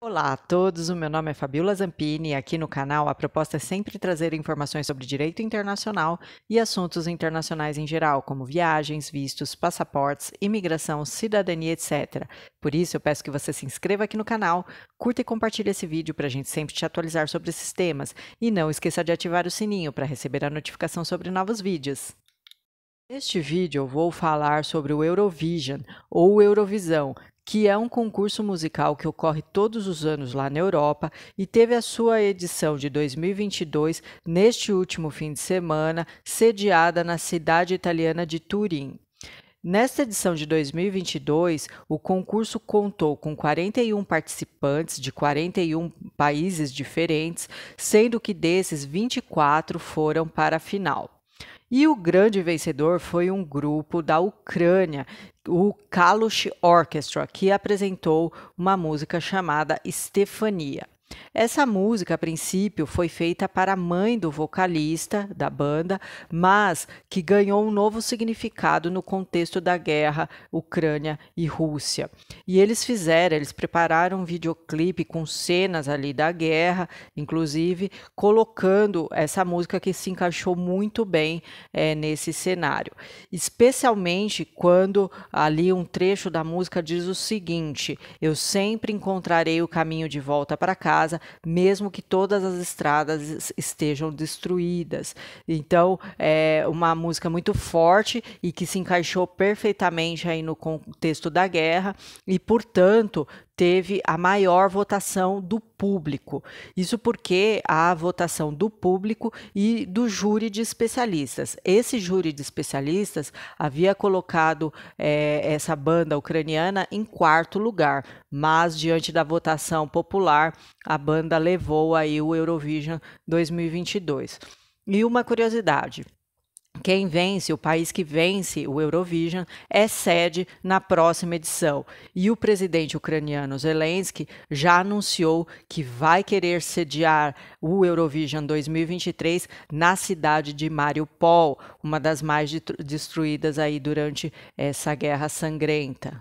Olá a todos, o meu nome é Fabiola Zampini e aqui no canal a proposta é sempre trazer informações sobre direito internacional e assuntos internacionais em geral, como viagens, vistos, passaportes, imigração, cidadania, etc. Por isso eu peço que você se inscreva aqui no canal, curta e compartilhe esse vídeo para a gente sempre te atualizar sobre esses temas e não esqueça de ativar o sininho para receber a notificação sobre novos vídeos. Neste vídeo eu vou falar sobre o Eurovision, ou Eurovisão, que é um concurso musical que ocorre todos os anos lá na Europa e teve a sua edição de 2022 neste último fim de semana, sediada na cidade italiana de Turim. Nesta edição de 2022, o concurso contou com 41 participantes de 41 países diferentes, sendo que desses 24 foram para a final. E o grande vencedor foi um grupo da Ucrânia o Kalush Orchestra, que apresentou uma música chamada Estefania. Essa música, a princípio, foi feita para a mãe do vocalista da banda, mas que ganhou um novo significado no contexto da guerra Ucrânia e Rússia. E eles fizeram, eles prepararam um videoclipe com cenas ali da guerra, inclusive colocando essa música que se encaixou muito bem é, nesse cenário. Especialmente quando ali um trecho da música diz o seguinte: Eu sempre encontrarei o caminho de volta para casa casa, mesmo que todas as estradas estejam destruídas. Então, é uma música muito forte e que se encaixou perfeitamente aí no contexto da guerra e, portanto, teve a maior votação do público. Isso porque a votação do público e do júri de especialistas. Esse júri de especialistas havia colocado é, essa banda ucraniana em quarto lugar, mas diante da votação popular, a banda levou aí o Eurovision 2022. E uma curiosidade: quem vence, o país que vence o Eurovision, é sede na próxima edição. E o presidente ucraniano Zelensky já anunciou que vai querer sediar o Eurovision 2023 na cidade de Mariupol, uma das mais destruídas aí durante essa guerra sangrenta.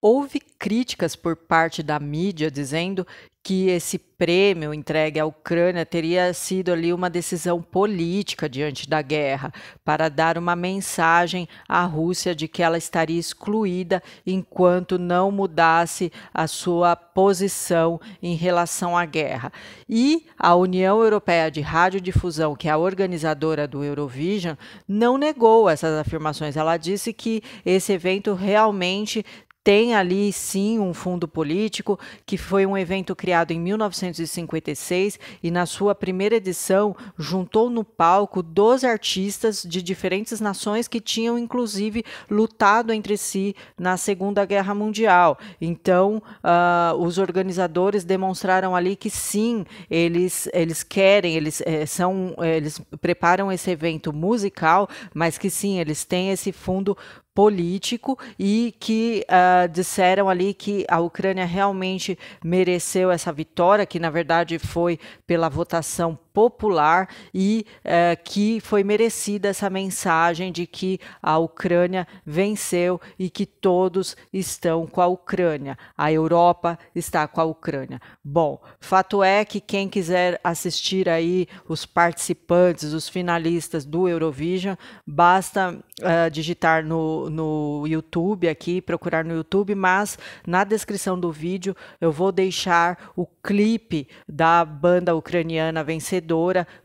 Houve críticas por parte da mídia dizendo que esse prêmio entregue à Ucrânia teria sido ali uma decisão política diante da guerra, para dar uma mensagem à Rússia de que ela estaria excluída enquanto não mudasse a sua posição em relação à guerra. E a União Europeia de Radiodifusão, que é a organizadora do Eurovision, não negou essas afirmações. Ela disse que esse evento realmente tem ali sim um fundo político, que foi um evento criado em 1956 e na sua primeira edição juntou no palco 12 artistas de diferentes nações que tinham inclusive lutado entre si na Segunda Guerra Mundial. Então, uh, os organizadores demonstraram ali que sim, eles, eles querem, eles é, são, eh, eles preparam esse evento musical, mas que sim, eles têm esse fundo político e que uh, disseram ali que a Ucrânia realmente mereceu essa vitória, que na verdade foi pela votação popular e é, que foi merecida essa mensagem de que a Ucrânia venceu e que todos estão com a Ucrânia, a Europa está com a Ucrânia. Bom, fato é que quem quiser assistir aí os participantes, os finalistas do Eurovision, basta uh, digitar no, no YouTube aqui, procurar no YouTube, mas na descrição do vídeo eu vou deixar o clipe da banda ucraniana vencedora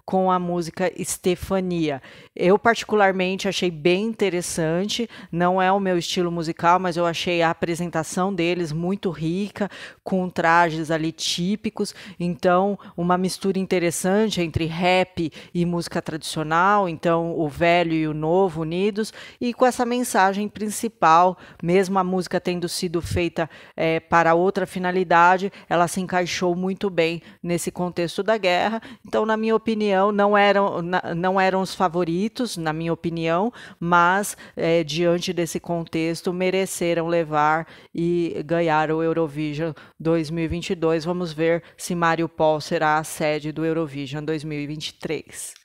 com a música Estefania. Eu particularmente achei bem interessante, não é o meu estilo musical, mas eu achei a apresentação deles muito rica, com trajes ali típicos, então uma mistura interessante entre rap e música tradicional, então o velho e o novo unidos, e com essa mensagem principal, mesmo a música tendo sido feita é, para outra finalidade, ela se encaixou muito bem nesse contexto da guerra, então na minha opinião, não eram, não eram os favoritos, na minha opinião, mas é, diante desse contexto mereceram levar e ganhar o Eurovision 2022. Vamos ver se Mário Paul será a sede do Eurovision 2023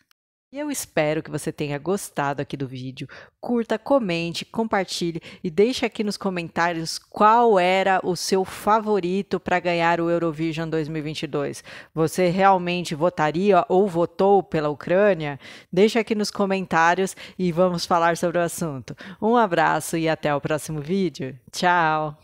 eu espero que você tenha gostado aqui do vídeo. Curta, comente, compartilhe e deixe aqui nos comentários qual era o seu favorito para ganhar o Eurovision 2022. Você realmente votaria ou votou pela Ucrânia? Deixe aqui nos comentários e vamos falar sobre o assunto. Um abraço e até o próximo vídeo. Tchau!